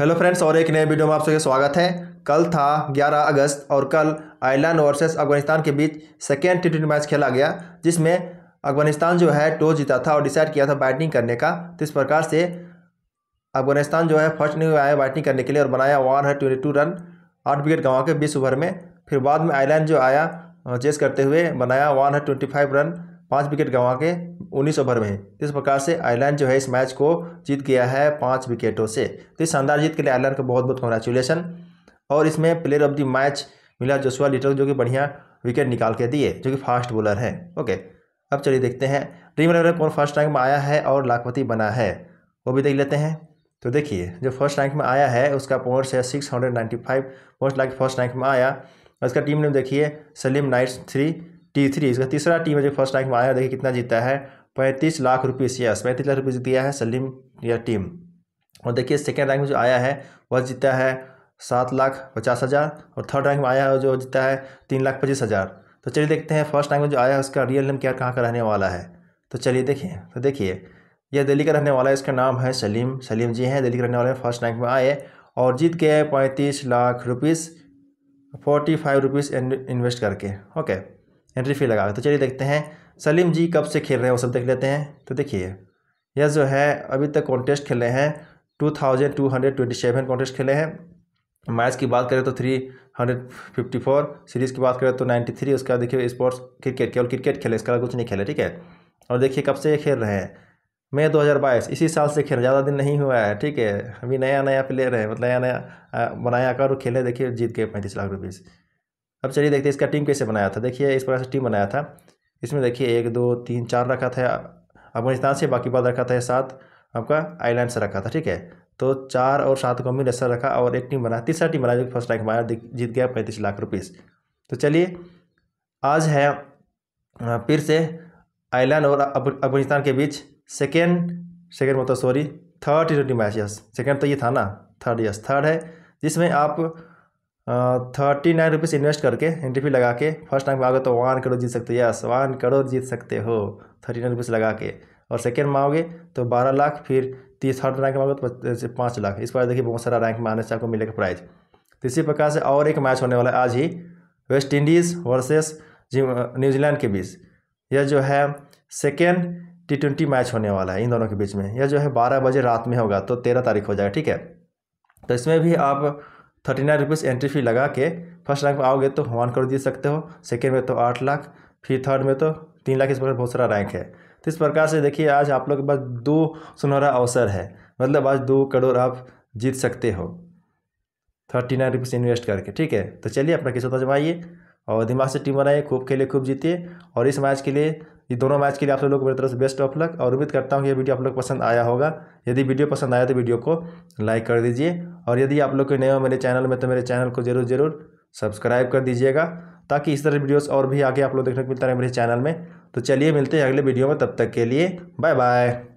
hello friends और एक नए वीडियो में आप सबका स्वागत है कल था 11 अगस्त और कल आयरलैंड वर्सेस अफगानिस्तान के बीच सेकेंड टी ट्वेंटी मैच खेला गया जिसमें अफगानिस्तान जो है टॉस जीता था और डिसाइड किया था बैटिंग करने का तो इस प्रकार से अफगानिस्तान जो है फर्स्ट इनिंग में आया बैटिंग करने के लिए और बनाया one hundred twenty two run आठ विकेट गंवा के बीस ओवर में फिर बाद में आयरलैंड जो आया चेस करते हुए बनाया one hundred twenty five run पाँच विकेट गंवा के उन्नीस ओवर में इस प्रकार से आयरलैंड जो है इस मैच को जीत गया है पाँच विकेटों से तो इस शानदार जीत के लिए आयरलैंड को बहुत बहुत कॉन्ग्रेचुलेसन और इसमें प्लेयर ऑफ द मैच मिला जोशुआ लिटल जो कि बढ़िया विकेट निकाल के दिए जो कि फास्ट बॉलर है ओके अब चलिए देखते हैं ड्रीम इलेवन कौन फर्स्ट रैंक में आया है और लाखपति बना है वो भी देख लेते हैं तो देखिए जो फर्स्ट रैंक में आया है उसका पॉइंट्स है six hundred ninety five most like first rank में आया उसका टीम नेम देखिए Salim knights three T three इसका तीसरा टीम है जो फर्स्ट रैंक में आया देखिए कितना जीता है पैंतीस लाख रुपीस यस पैंतीस लाख रुपये दिया है सलीम या टीम और देखिए सेकेंड रैंक में जो आया है वह जीता है सात लाख पचास हज़ार और थर्ड रैंक में आया है जो जीता है तीन लाख पच्चीस हज़ार तो चलिए देखते हैं फर्स्ट रैंक में जो आया है उसका रियल नेम क्या कहाँ का रहने वाला है तो चलिए देखिए तो देखिए यह दिल्ली का रहने वाला है इसका नाम है सलीम सलीम जी हैं दिल्ली के रहने वाले फर्स्ट रैंक में आए और जीत गए पैंतीस lakh rupees forty five rupees invest करके ओके एंट्री फ़ी लगा तो चलिए देखते हैं सलीम जी कब से खेल रहे हैं वो सब देख लेते हैं तो देखिए यह जो है अभी तक कॉन्टेस्ट खेले हैं two thousand two hundred twenty seven contest खेले हैं मैच की बात करें तो three hundred fifty four series की बात करें तो नाइन्टी थ्री उसका देखिए स्पोर्ट्स क्रिकेट केवल क्रिकेट खेले इसका कुछ नहीं खेले ठीक है और देखिए कब से ये खेल रहे हैं मई दो हज़ार बाईस इसी साल से खेल ज़्यादा दिन नहीं हुआ है ठीक है अभी नया नया प्लेयर है मतलब नया नया बनाया कर खेले देखिए जीत के पैंतीस लाख रुपीज़ अब चलिए देखते हैं इसका टीम कैसे बनाया था देखिए इस प्रकार से टीम बनाया था इसमें देखिए एक दो तीन चार रखा था अफगानिस्तान से बाकी बाद रखा था सात आपका आईलैंड से रखा था ठीक है तो चार और सात को मिल ऐसा रखा और एक टीम बना तीसरा टीम बना जो फर्स्ट रैंक हमारा जीत गया पैंतीस लाख रुपीस तो चलिए आज है फिर से आयरलैंड और अफगानिस्तान के बीच सेकेंड सेकेंड मतलब sorry third T twenty match yes second तो ये था ना थर्ड यस थर्ड है जिसमें आप थर्टी नाइन रुपीज़ इन्वेस्ट करके एंट्री फी लगा के फर्स्ट रैंक में आओगे तो वन करोड़ जीत सकते हो यस वन करोड़ जीत सकते हो थर्टी नाइन रुपीज़ लगा के और सेकेंड में आओगे तो बारह लाख फिर तीस थर्ड रैंक में आओगे तो पाँच लाख इस बार देखिए बहुत सारा रैंक में आने से आपको मिलेगा प्राइज़ तो इसी प्रकार से और एक मैच होने वाला है आज ही वेस्ट इंडीज़ वर्सेस न्यूजीलैंड के बीच यह जो है सेकेंड टी ट्वेंटी मैच होने वाला है इन दोनों के बीच में यह जो है बारह बजे रात में होगा तो तेरह तारीख हो जाएगा ठीक है तो इसमें भी आप thirty nine rupees entry fee लगा के फर्स्ट रैंक में आओगे तो वन करोड़ जीत सकते हो सेकेंड में तो आठ लाख फिर थर्ड में तो तीन लाख इस प्रकार बहुत सारा रैंक है तो इस प्रकार से देखिए आज आप लोग के पास दो सुनहरा अवसर है मतलब आज दो करोड़ आप जीत सकते हो थर्टी नाइन रुपीज़ इन्वेस्ट करके ठीक है तो चलिए अपना किस्सा आजमाइए तो और दिमाग से टीम बनाइए खूब खेलिए खूब जीतिए और इस मैच के लिए ये दोनों मैच के लिए आप लोगों को मेरी तरफ से बेस्ट ऑफ लक और उम्मीद करता हूँ कि ये वीडियो आप लोग पसंद आया होगा यदि वीडियो पसंद आया तो वीडियो को लाइक कर दीजिए और यदि आप लोग के नए हो मेरे चैनल में तो मेरे चैनल को ज़रूर ज़रूर सब्सक्राइब कर दीजिएगा ताकि इस तरह वीडियोस और भी आगे आप लोग देखने को मिलता रहे मेरे चैनल में तो चलिए मिलते हैं अगले वीडियो में तब तक के लिए बाय बाय